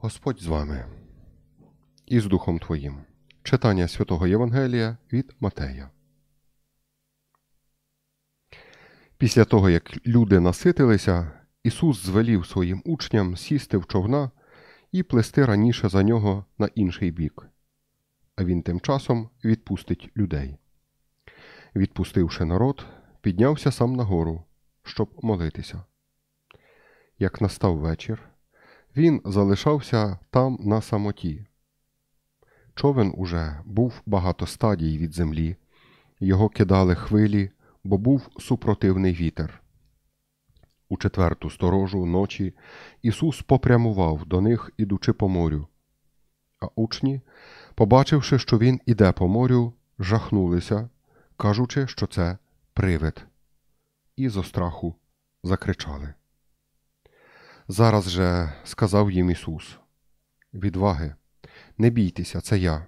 Господь з вами і з Духом Твоїм. Читання святого Євангелія від Матея. Після того, як люди наситилися, Ісус звелів своїм учням сісти в човна і плести раніше за нього на інший бік. А він тим часом відпустить людей. Відпустивши народ, піднявся сам на гору, щоб молитися. Як настав вечір, він залишався там на самоті. Човен уже був багато стадій від землі, його кидали хвилі, бо був супротивний вітер. У четверту сторожу ночі Ісус попрямував до них, ідучи по морю. А учні, побачивши, що Він іде по морю, жахнулися, кажучи, що це привид, і зо страху закричали. Зараз же сказав їм Ісус. Відваги, не бійтеся, це я.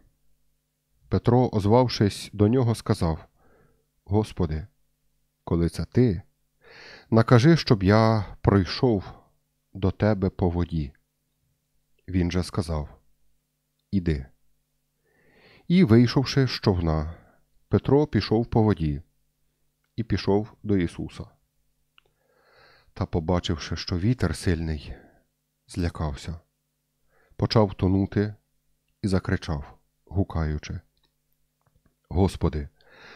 Петро, озвавшись до нього, сказав: Господи, коли це ти, накажи, щоб я прийшов до тебе по воді. Він же сказав: Іди. І, вийшовши з човна, Петро пішов по воді і пішов до Ісуса та, побачивши, що вітер сильний, злякався, почав тонути і закричав, гукаючи: Господи,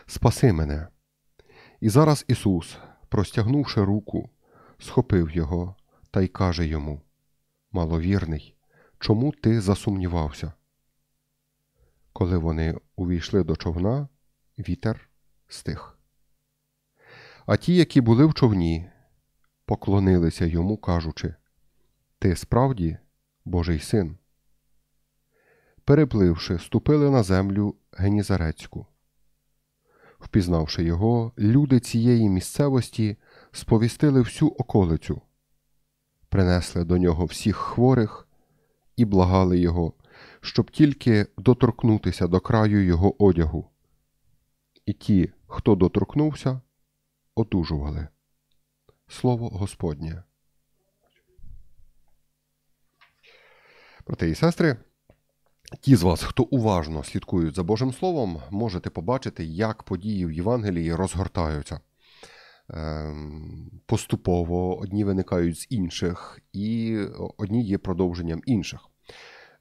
спаси мене! І зараз Ісус, простягнувши руку, схопив його та й каже йому: Маловірний, чому ти засумнівався? Коли вони увійшли до човна, вітер стих. А ті, які були в човні, поклонилися йому, кажучи Ти справді, Божий син. Перепливши, ступили на землю Генізарецьку. Впізнавши його, люди цієї місцевості сповістили всю околицю, принесли до нього всіх хворих і благали його, щоб тільки доторкнутися до краю його одягу. І ті, хто доторкнувся, отужували слово Господнє. Брати і сестри, ті з вас, хто уважно слідкують за Божим Словом, можете побачити, як події в Євангелії розгортаються. Ем, поступово одні виникають з інших, і одні є продовженням інших.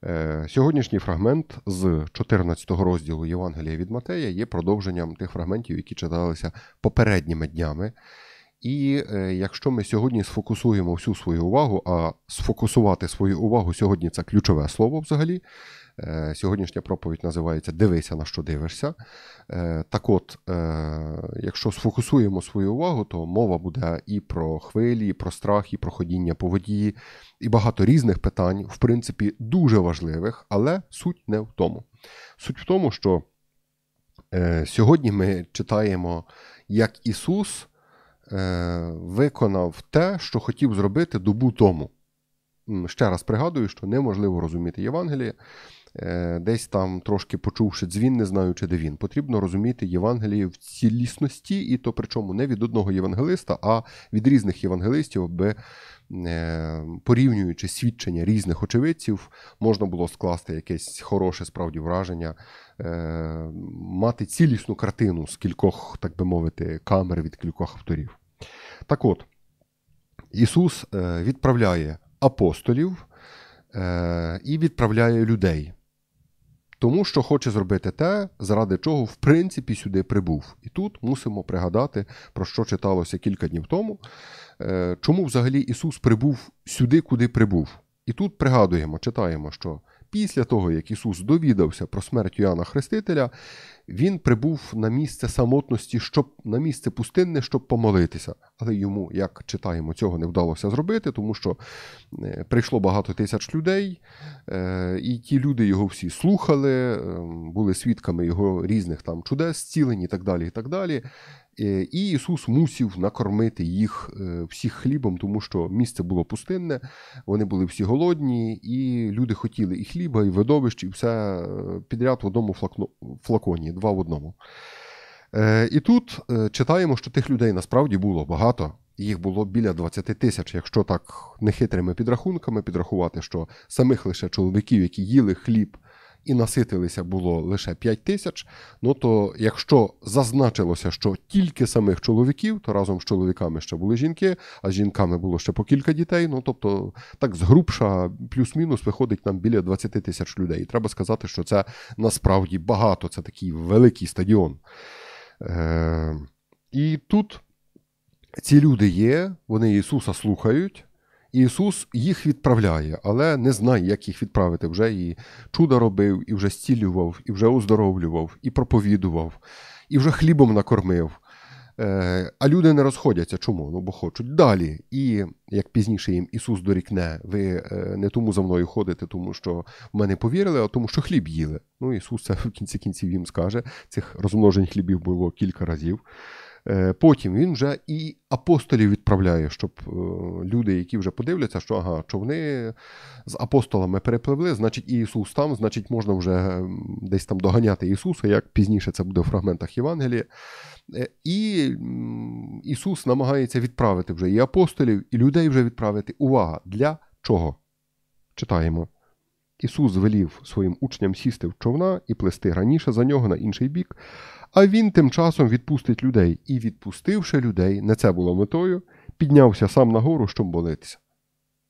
Е, сьогоднішній фрагмент з 14 розділу Євангелія від Матея є продовженням тих фрагментів, які читалися попередніми днями. І е, якщо ми сьогодні сфокусуємо всю свою увагу, а сфокусувати свою увагу сьогодні це ключове слово взагалі. Е, сьогоднішня проповідь називається Дивися, на що дивишся. Е, так от, якщо сфокусуємо свою увагу, то мова буде і про хвилі, і про страх, і про ходіння по воді, і багато різних питань, в принципі, дуже важливих, але суть не в тому. Суть в тому, що сьогодні ми читаємо, як Ісус. Е, виконав те, що хотів зробити добу тому. Ще раз пригадую, що неможливо розуміти Євангеліє Е, десь там трошки почувши дзвін, не знаючи, де він, потрібно розуміти Євангеліє в цілісності, і то причому не від одного євангелиста, а від різних євангелистів, аби е, порівнюючи свідчення різних очевидців, можна було скласти якесь хороше справді враження, е, мати цілісну картину з кількох, так би мовити, камер від кількох авторів. Так от, Ісус відправляє апостолів і відправляє людей тому що хоче зробити те, заради чого в принципі сюди прибув. І тут мусимо пригадати, про що читалося кілька днів тому, е, чому взагалі Ісус прибув сюди, куди прибув. І тут пригадуємо, читаємо, що після того, як Ісус довідався про смерть Йоанна Хрестителя, Він прибув на місце самотності, щоб на місце пустинне, щоб помолитися. Але йому, як читаємо, цього не вдалося зробити, тому що е, прийшло багато тисяч людей, е, і ті люди його всі слухали, ем, були свідками його різних там чудес, зцілень і так далі. І так далі. Е, і Ісус мусів накормити їх е, всіх хлібом, тому що місце було пустинне, вони були всі голодні, і люди хотіли і хліба, і видовищ, і все підряд в одному флаконі, два в одному. Е, і тут читаємо, що тих людей насправді було багато. Їх було біля 20 тисяч, якщо так нехитрими підрахунками підрахувати, що самих лише чоловіків, які їли хліб і наситилися було лише 5 тисяч. Ну то якщо зазначилося, що тільки самих чоловіків, то разом з чоловіками ще були жінки, а з жінками було ще по кілька дітей. Ну тобто, так згрубша, плюс-мінус виходить нам біля 20 тисяч людей. треба сказати, що це насправді багато. Це такий великий стадіон. Е- І тут ці люди є, вони Ісуса слухають. Ісус їх відправляє, але не знає, як їх відправити. Вже і чудо робив, і вже зцілював, і вже оздоровлював, і проповідував, і вже хлібом накормив. Е, а люди не розходяться. Чому? Ну бо хочуть далі. І як пізніше їм Ісус дорікне, ви е, не тому за мною ходите, тому що в мене повірили, а тому, що хліб їли. Ну Ісус це в кінці кінців їм скаже. Цих розмножень хлібів було кілька разів. Е, потім він вже і апостолів відправляє, щоб е, люди, які вже подивляться, що ага, човни з апостолами перепливли, значить і Ісус там, значить, можна вже десь там доганяти Ісуса, як пізніше це буде в фрагментах Євангелія. Е, і Ісус намагається відправити вже і апостолів, і людей вже відправити. Увага! Для чого? Читаємо. Ісус велів своїм учням сісти в човна і плести раніше за нього на інший бік, а він тим часом відпустить людей і, відпустивши людей, не це було метою, піднявся сам нагору, щоб молитися.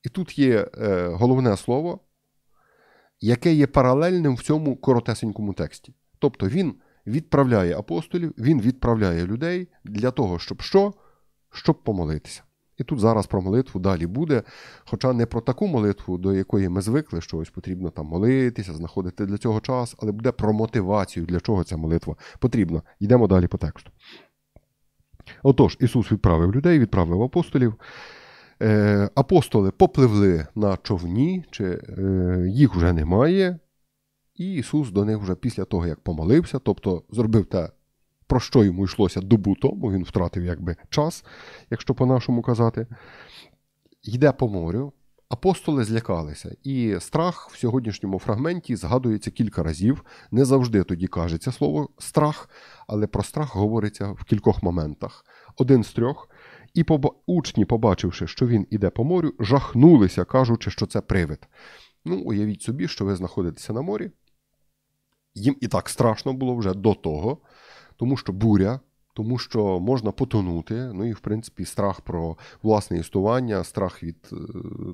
І тут є е, головне слово, яке є паралельним в цьому коротесенькому тексті. Тобто він відправляє апостолів, він відправляє людей для того, щоб що? Щоб помолитися. І тут зараз про молитву далі буде. Хоча не про таку молитву, до якої ми звикли, що ось потрібно там молитися, знаходити для цього час, але буде про мотивацію, для чого ця молитва потрібна. Йдемо далі по тексту. Отож, Ісус відправив людей, відправив апостолів. Е, апостоли попливли на човні, чи е, їх вже немає. І Ісус до них вже після того, як помолився, тобто зробив те, про що йому йшлося добу тому, він втратив якби час, якщо по-нашому казати, йде по морю. Апостоли злякалися, і страх в сьогоднішньому фрагменті згадується кілька разів. Не завжди тоді кажеться слово страх, але про страх говориться в кількох моментах. Один з трьох. І учні, побачивши, що він іде по морю, жахнулися, кажучи, що це привид. Ну, уявіть собі, що ви знаходитеся на морі. Їм і так страшно було вже до того, тому що буря. Тому що можна потонути, ну і в принципі страх про власне існування, страх від е,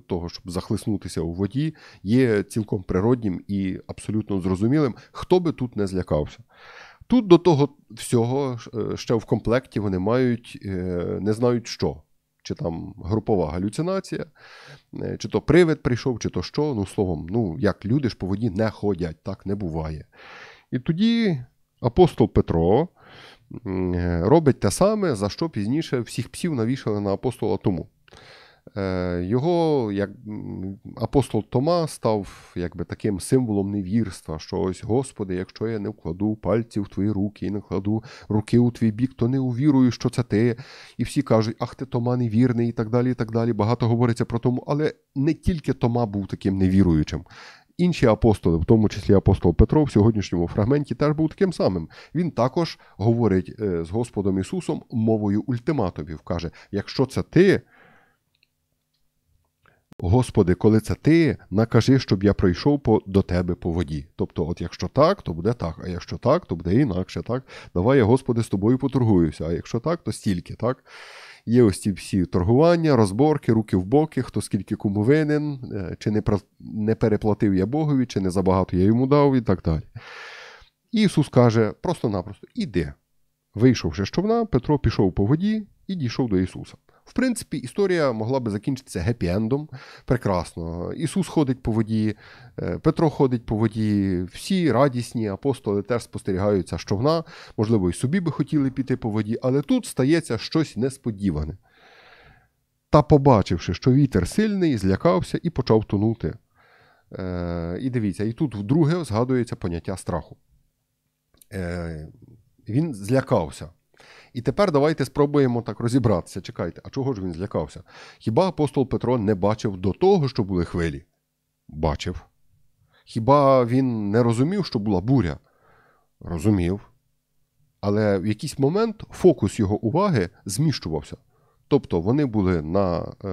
того, щоб захлиснутися у воді, є цілком природнім і абсолютно зрозумілим, хто би тут не злякався. Тут до того всього е, ще в комплекті вони мають е, не знають що. Чи там групова галюцинація, чи то привид прийшов, чи то що. Ну, словом, ну як люди ж по воді не ходять, так не буває. І тоді апостол Петро е, робить те саме, за що пізніше всіх псів навішали на апостола Тому. Е, його як апостол Тома став якби таким символом невірства, що ось, Господи, якщо я не вкладу пальці в твої руки і не вкладу руки у твій бік, то не увірую, що це ти. І всі кажуть, ах ти Тома невірний, і так далі. і так далі. Багато говориться про тому, але не тільки Тома був таким невіруючим інші апостоли, в тому числі апостол Петро, в сьогоднішньому фрагменті теж був таким самим. Він також говорить е, з Господом Ісусом мовою ультиматумів. Каже: якщо це ти, Господи, коли це ти, накажи, щоб я прийшов по, до тебе по воді. Тобто, от якщо так, то буде так, а якщо так, то буде інакше. так. Давай я, Господи, з тобою поторгуюся, а якщо так, то стільки. так. Є ось ці всі торгування, розборки, руки в боки, хто скільки кому винен, е, чи не не переплатив я Богові, чи не забагато я йому дав, і так далі. І Ісус каже просто-напросто: іди. Вийшовши з човна, Петро пішов по воді і дійшов до Ісуса. В принципі, історія могла би закінчитися гепі-ендом. Прекрасно. Ісус ходить по воді, е, Петро ходить по воді, всі радісні апостоли теж спостерігаються що човна, можливо, і собі би хотіли піти по воді, але тут стається щось несподіване. Та, побачивши, що вітер сильний, злякався і почав тонути. Е, І дивіться, і тут вдруге згадується поняття страху. Е, Він злякався. І тепер давайте спробуємо так розібратися. Чекайте, а чого ж він злякався? Хіба апостол Петро не бачив до того, що були хвилі? Бачив. Хіба він не розумів, що була буря? Розумів. Але в якийсь момент фокус його уваги зміщувався. Тобто вони були на е,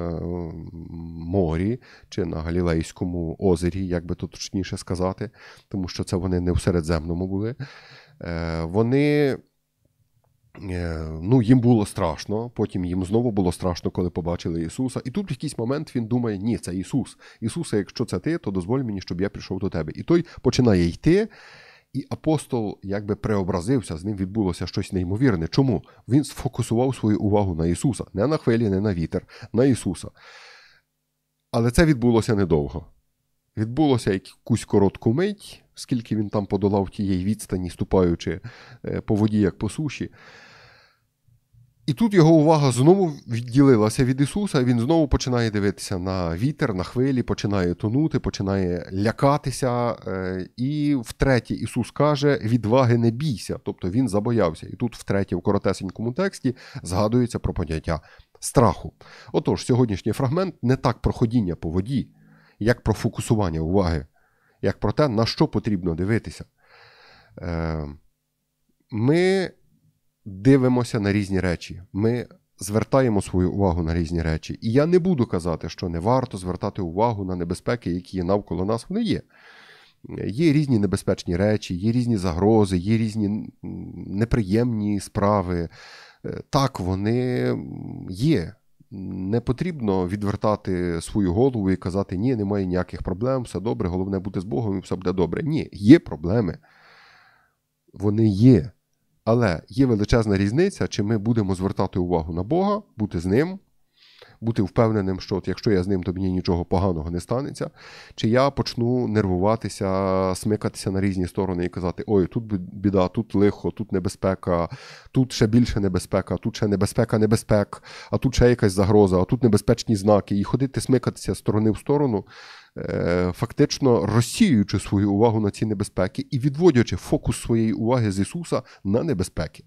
морі чи на Галілейському озері, як би то точніше сказати, тому що це вони не в Середземному були. Е, Вони Е, ну, їм було страшно, потім їм знову було страшно, коли побачили Ісуса. І тут в якийсь момент він думає, ні, це Ісус. Ісусе, якщо це ти, то дозволь мені, щоб я прийшов до тебе. І той починає йти, і апостол якби преобразився, з ним відбулося щось неймовірне. Чому? Він сфокусував свою увагу на Ісуса. Не на хвилі, не на вітер, на Ісуса. Але це відбулося недовго. Відбулося якусь коротку мить скільки він там подолав тієї відстані, ступаючи е, по воді, як по суші. І тут його увага знову відділилася від Ісуса, він знову починає дивитися на вітер, на хвилі, починає тонути, починає лякатися. Е, і втретє, Ісус каже, відваги не бійся, тобто він забоявся. І тут, втретє, в коротесенькому тексті згадується про поняття страху. Отож, сьогоднішній фрагмент не так про ходіння по воді, як про фокусування уваги як про те, на що потрібно дивитися. Е, ми дивимося на різні речі. Ми звертаємо свою увагу на різні речі. І я не буду казати, що не варто звертати увагу на небезпеки, які є навколо нас, вони є. Є різні небезпечні речі, є різні загрози, є різні неприємні справи. Е, так, вони є не потрібно відвертати свою голову і казати, ні, немає ніяких проблем, все добре, головне бути з Богом і все буде добре. Ні, є проблеми. Вони є. Але є величезна різниця, чи ми будемо звертати увагу на Бога, бути з Ним, бути впевненим, що от якщо я з ним, то мені нічого поганого не станеться, чи я почну нервуватися, смикатися на різні сторони і казати: Ой, тут біда, тут лихо, тут небезпека, тут ще більше небезпека, тут ще небезпека, небезпек, а тут ще якась загроза, а тут небезпечні знаки, і ходити смикатися з сторони в сторону. Е, фактично розсіюючи свою увагу на ці небезпеки і відводячи фокус своєї уваги з Ісуса на небезпеки.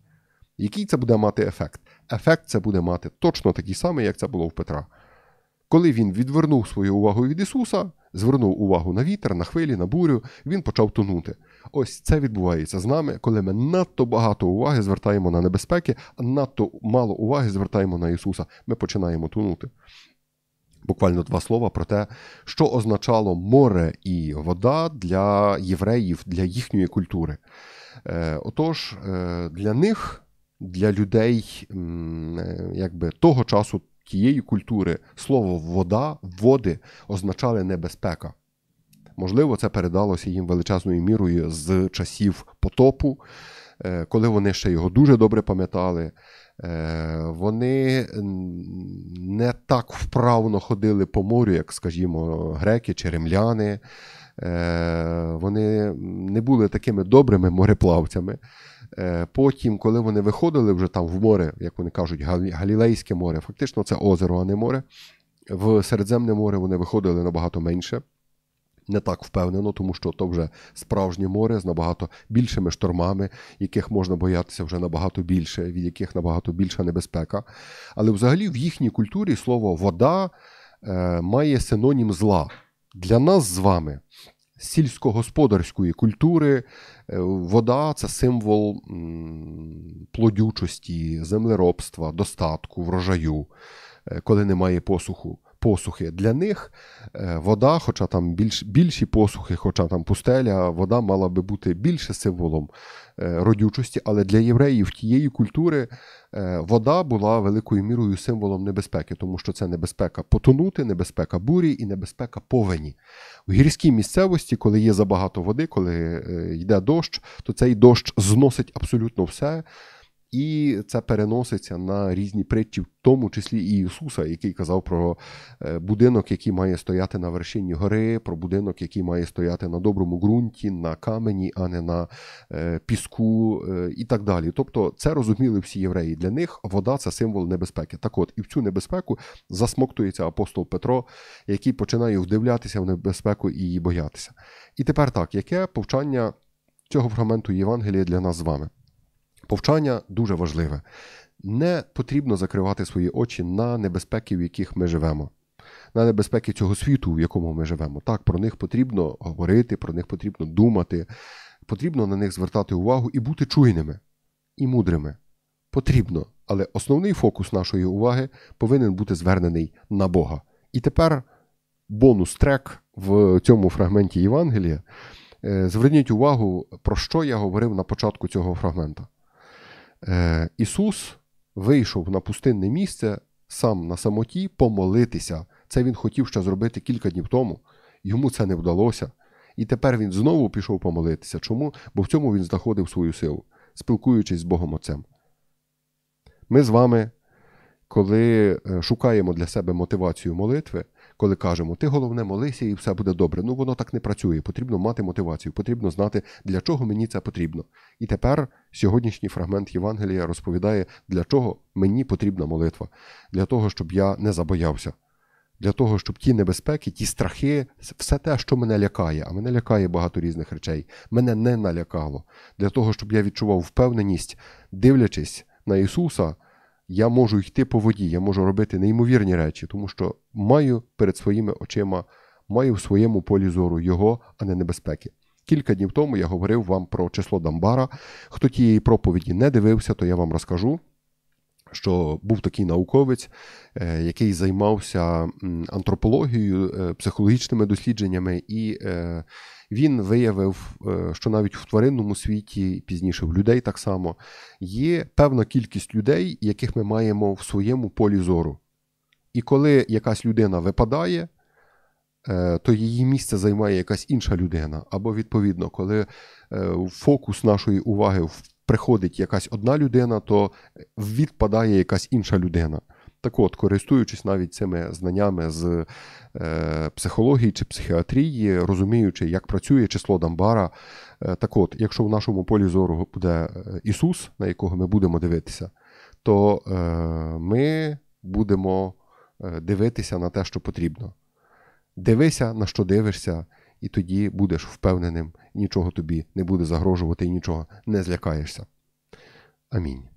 Який це буде мати ефект? ефект це буде мати точно такий самий, як це було в Петра. Коли він відвернув свою увагу від Ісуса, звернув увагу на вітер, на хвилі, на бурю, він почав тонути. Ось це відбувається з нами, коли ми надто багато уваги звертаємо на небезпеки, а надто мало уваги звертаємо на Ісуса. Ми починаємо тонути. Буквально два слова про те, що означало море і вода для євреїв, для їхньої культури. Е, отож, е, для них для людей е, якби того часу тієї культури слово вода, води означали небезпека. Можливо, це передалося їм величезною мірою з часів потопу, е, коли вони ще його дуже добре пам'ятали. Е, вони не так вправно ходили по морю, як, скажімо, греки чи римляни. Вони не були такими добрими мореплавцями. Е, потім, коли вони виходили вже там в море, як вони кажуть, Галілейське море, фактично це озеро, а не море. В Середземне море вони виходили набагато менше. Не так впевнено, тому що то вже справжнє море з набагато більшими штормами, яких можна боятися вже набагато більше, від яких набагато більша небезпека. Але взагалі в їхній культурі слово вода е, має синонім зла. Для нас з вами сільськогосподарської культури. Е, вода це символ плодючості, землеробства, достатку, врожаю, е, коли немає посуху. Посухи для них е, вода, хоча там більш, більші посухи, хоча там пустеля, вода мала би бути більше символом родючості, але для євреїв тієї культури Е, вода була великою мірою символом небезпеки, тому що це небезпека потонути, небезпека бурі і небезпека повені. У гірській місцевості, коли є забагато води, коли е, йде дощ, то цей дощ зносить абсолютно все. І це переноситься на різні притчі, в тому числі і Ісуса, який казав про е, будинок, який має стояти на вершині гори, про будинок, який має стояти на доброму ґрунті, на камені, а не на е, піску, е, і так далі. Тобто, це розуміли всі євреї. Для них вода це символ небезпеки. Так, от і в цю небезпеку засмоктується апостол Петро, який починає вдивлятися в небезпеку і її боятися. І тепер так, яке повчання цього фрагменту Євангелія для нас з вами? повчання дуже важливе. Не потрібно закривати свої очі на небезпеки, в яких ми живемо, на небезпеки цього світу, в якому ми живемо. Так, про них потрібно говорити, про них потрібно думати, потрібно на них звертати увагу і бути чуйними і мудрими. Потрібно, але основний фокус нашої уваги повинен бути звернений на Бога. І тепер бонус трек в цьому фрагменті Євангелія. Е, зверніть увагу, про що я говорив на початку цього фрагмента. Е, Ісус вийшов на пустинне місце сам на самоті помолитися. Це він хотів ще зробити кілька днів тому. Йому це не вдалося. І тепер він знову пішов помолитися. Чому? Бо в цьому він знаходив свою силу, спілкуючись з Богом Отцем. Ми з вами, коли е, шукаємо для себе мотивацію молитви, коли кажемо, ти головне молися і все буде добре. Ну воно так не працює. Потрібно мати мотивацію, потрібно знати, для чого мені це потрібно. І тепер Сьогоднішній фрагмент Євангелія розповідає, для чого мені потрібна молитва, для того, щоб я не забоявся, для того, щоб ті небезпеки, ті страхи, все те, що мене лякає, а мене лякає багато різних речей, мене не налякало. Для того, щоб я відчував впевненість, дивлячись на Ісуса, я можу йти по воді, я можу робити неймовірні речі, тому що маю перед своїми очима, маю в своєму полі зору Його, а не небезпеки. Кілька днів тому я говорив вам про число Дамбара. Хто тієї проповіді не дивився, то я вам розкажу. Що був такий науковець, е, який займався антропологією, е, психологічними дослідженнями, і е, він виявив, що навіть в тваринному світі, пізніше в людей так само, є певна кількість людей, яких ми маємо в своєму полі зору. І коли якась людина випадає, Е, то її місце займає якась інша людина. Або, відповідно, коли е, фокус нашої уваги приходить якась одна людина, то е, відпадає якась інша людина. Так от, користуючись навіть цими знаннями з психології чи психіатрії, розуміючи, як працює число Дамбара, так от, якщо в нашому полі зору буде Ісус, на якого ми будемо дивитися, то ми будемо дивитися на те, що потрібно. Дивися, на що дивишся, і тоді будеш впевненим, і нічого тобі не буде загрожувати і нічого не злякаєшся. Амінь.